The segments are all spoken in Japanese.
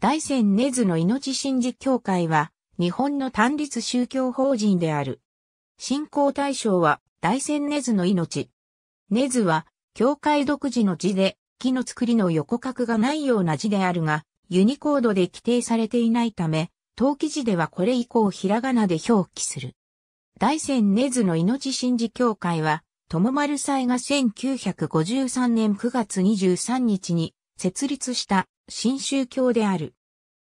大仙根津の命神事協会は、日本の単立宗教法人である。信仰対象は、大仙根津の命。根津は、教会独自の字で、木の作りの横角がないような字であるが、ユニコードで規定されていないため、登記字ではこれ以降ひらがなで表記する。大仙根津の命神事協会は、友丸祭が1953年9月23日に設立した新宗教である。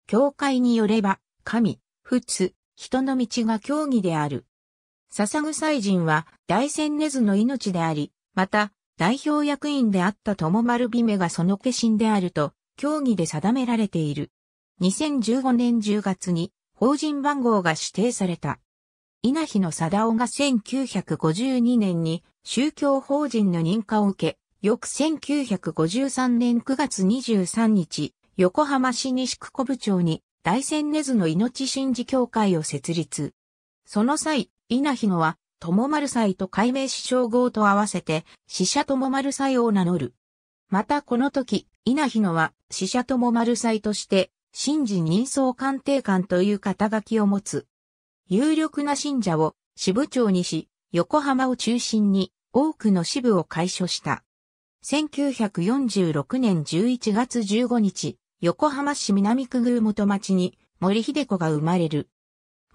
教会によれば、神、仏、人の道が教義である。捧ぐ祭人は大仙根津の命であり、また、代表役員であった友丸美目がその化身であると、教義で定められている。2015年10月に、法人番号が指定された。稲日の貞夫が1952年に宗教法人の認可を受け、翌1953年9月23日、横浜市西区小部町に大仙根津の命神事協会を設立。その際、稲日野は、友丸祭と改名師称号と合わせて、死者友丸祭を名乗る。またこの時、稲日野は、死者友丸祭として、神事人相鑑定官という肩書きを持つ。有力な信者を支部長にし、横浜を中心に多くの支部を開所した。1946年11月15日、横浜市南区宮本町に森秀子が生まれる。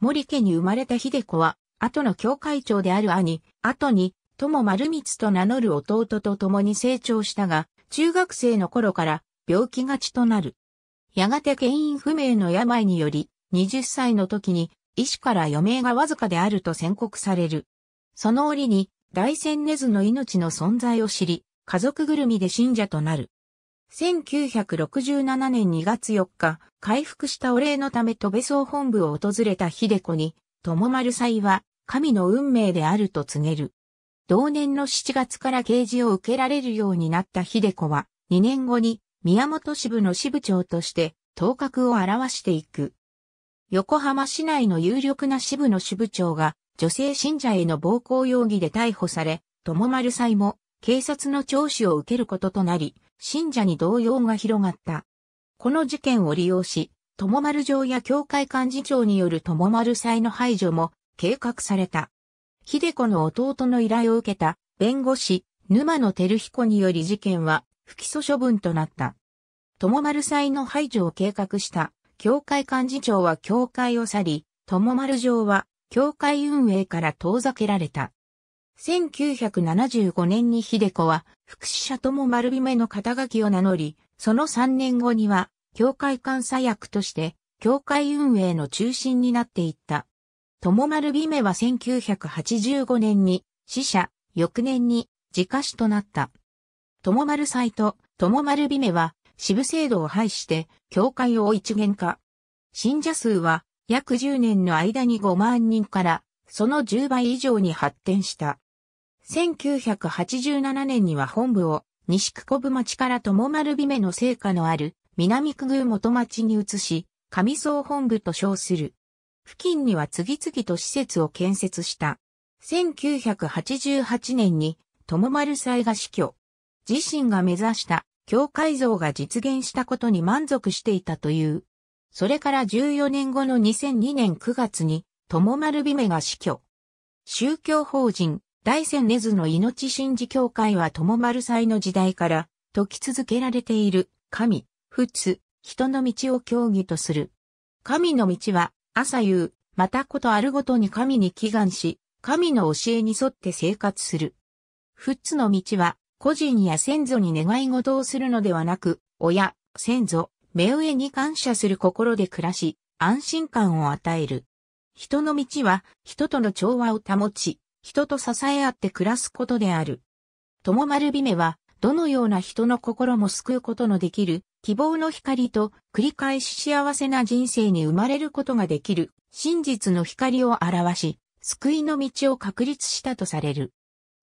森家に生まれた秀子は、後の教会長である兄、後に、友丸光と名乗る弟と共に成長したが、中学生の頃から病気がちとなる。やがて原因不明の病により、20歳の時に医師から余命がわずかであると宣告される。その折に、大仙根津の命の存在を知り、家族ぐるみで信者となる。1967年2月4日、回復したお礼のため戸部総本部を訪れた秀子に、友丸祭は神の運命であると告げる。同年の7月から刑事を受けられるようになった秀子は、2年後に宮本支部の支部長として頭角を表していく。横浜市内の有力な支部の支部長が女性信者への暴行容疑で逮捕され、友丸祭も警察の聴取を受けることとなり、信者に動揺が広がった。この事件を利用し、友丸城や教会幹事長による友丸祭の排除も計画された。秀子の弟の依頼を受けた弁護士沼野照彦により事件は不起訴処分となった。友丸祭の排除を計画した教会幹事長は教会を去り、友丸城は教会運営から遠ざけられた。1975年に秀子は、福祉者とも丸姫の肩書きを名乗り、その3年後には、教会監査役として、教会運営の中心になっていった。とも丸姫は1985年に死者、翌年に自家死となった。とも丸祭とも丸姫は支部制度を廃して、教会を一元化。信者数は約10年の間に5万人から、その10倍以上に発展した。1987年には本部を西久古部町から友丸姫の聖火のある南久宮元町に移し、上総本部と称する。付近には次々と施設を建設した。1988年に友丸祭が死去。自身が目指した教会像が実現したことに満足していたという。それから14年後の2002年9月に、友丸姫が死去。宗教法人、大仙根津の命神事協会は友丸祭の時代から解き続けられている神、仏、人の道を教義とする。神の道は朝夕、またことあるごとに神に祈願し、神の教えに沿って生活する。仏の道は個人や先祖に願い事をするのではなく、親、先祖、目上に感謝する心で暮らし、安心感を与える。人の道は人との調和を保ち、人と支え合って暮らすことである。友丸美芽は、どのような人の心も救うことのできる、希望の光と繰り返し幸せな人生に生まれることができる、真実の光を表し、救いの道を確立したとされる。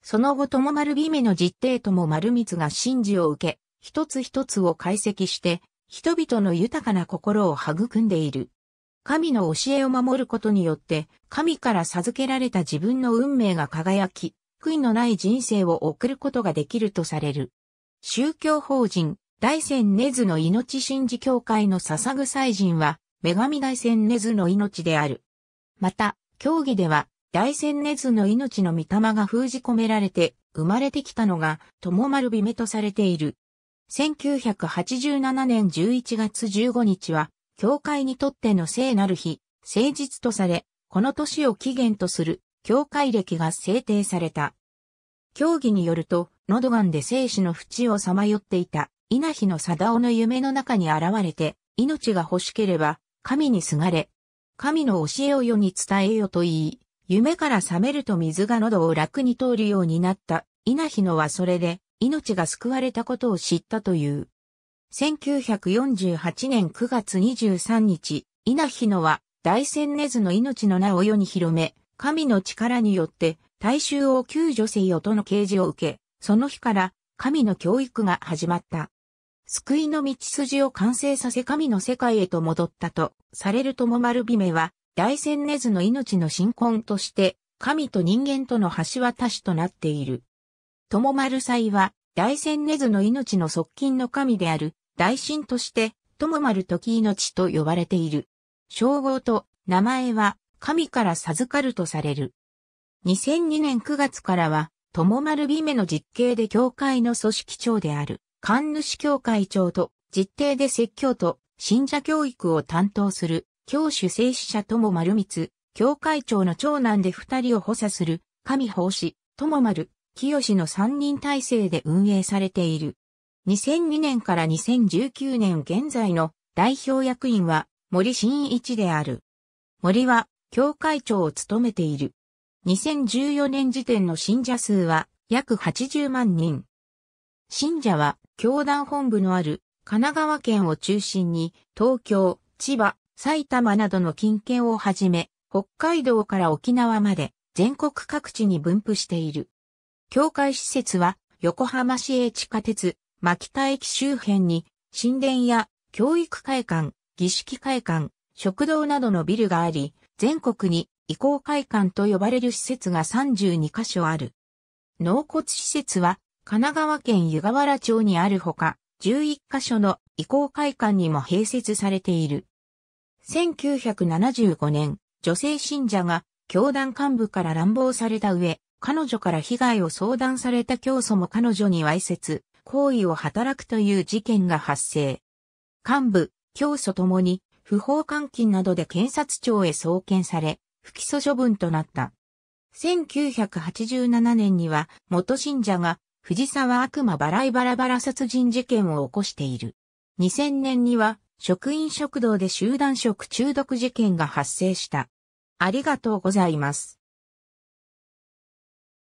その後友丸美芽の実弟友丸光が真珠を受け、一つ一つを解析して、人々の豊かな心を育んでいる。神の教えを守ることによって、神から授けられた自分の運命が輝き、悔いのない人生を送ることができるとされる。宗教法人、大仙根津の命神事協会の捧ぐ祭人は、女神大仙根津の命である。また、教義では、大仙根津の命の御霊が封じ込められて、生まれてきたのが、友丸姫とされている。1987年11月15日は、教会にとっての聖なる日、聖日とされ、この年を起源とする教会歴が制定された。教義によると、ノドガンで生死の淵をさまよっていた稲日の貞夫の夢の中に現れて、命が欲しければ、神にすがれ。神の教えを世に伝えよと言い、夢から覚めると水が喉を楽に通るようになった稲日のはそれで命が救われたことを知ったという。1948年9月23日、稲日野は大仙根津の命の名を世に広め、神の力によって大衆を救助せよとの啓示を受け、その日から神の教育が始まった。救いの道筋を完成させ神の世界へと戻ったとされる友丸姫は、大仙根津の命の新婚として、神と人間との橋渡しとなっている。友丸祭は、大仙根津の命の側近の神である、大神として、友丸時命と呼ばれている。称号と名前は神から授かるとされる。2002年9月からは、友丸美目の実刑で教会の組織長である、神主教会長と、実定で説教と、信者教育を担当する、教主聖使者友丸光、教会長の長男で二人を補佐する、神法師、友丸、清の三人体制で運営されている。2002年から2019年現在の代表役員は森新一である。森は教会長を務めている。2014年時点の信者数は約80万人。信者は教団本部のある神奈川県を中心に東京、千葉、埼玉などの近県をはじめ北海道から沖縄まで全国各地に分布している。教会施設は横浜市営地下鉄牧田駅周辺に、神殿や教育会館、儀式会館、食堂などのビルがあり、全国に移行会館と呼ばれる施設が32カ所ある。納骨施設は、神奈川県湯河原町にあるほか、11カ所の移行会館にも併設されている。1975年、女性信者が教団幹部から乱暴された上、彼女から被害を相談された教祖も彼女にわいせつ、行為を働くという事件が発生。幹部、教祖ともに不法監禁などで検察庁へ送検され、不起訴処分となった。1987年には元信者が藤沢悪魔バライバラバラ殺人事件を起こしている。2000年には職員食堂で集団食中毒事件が発生した。ありがとうございます。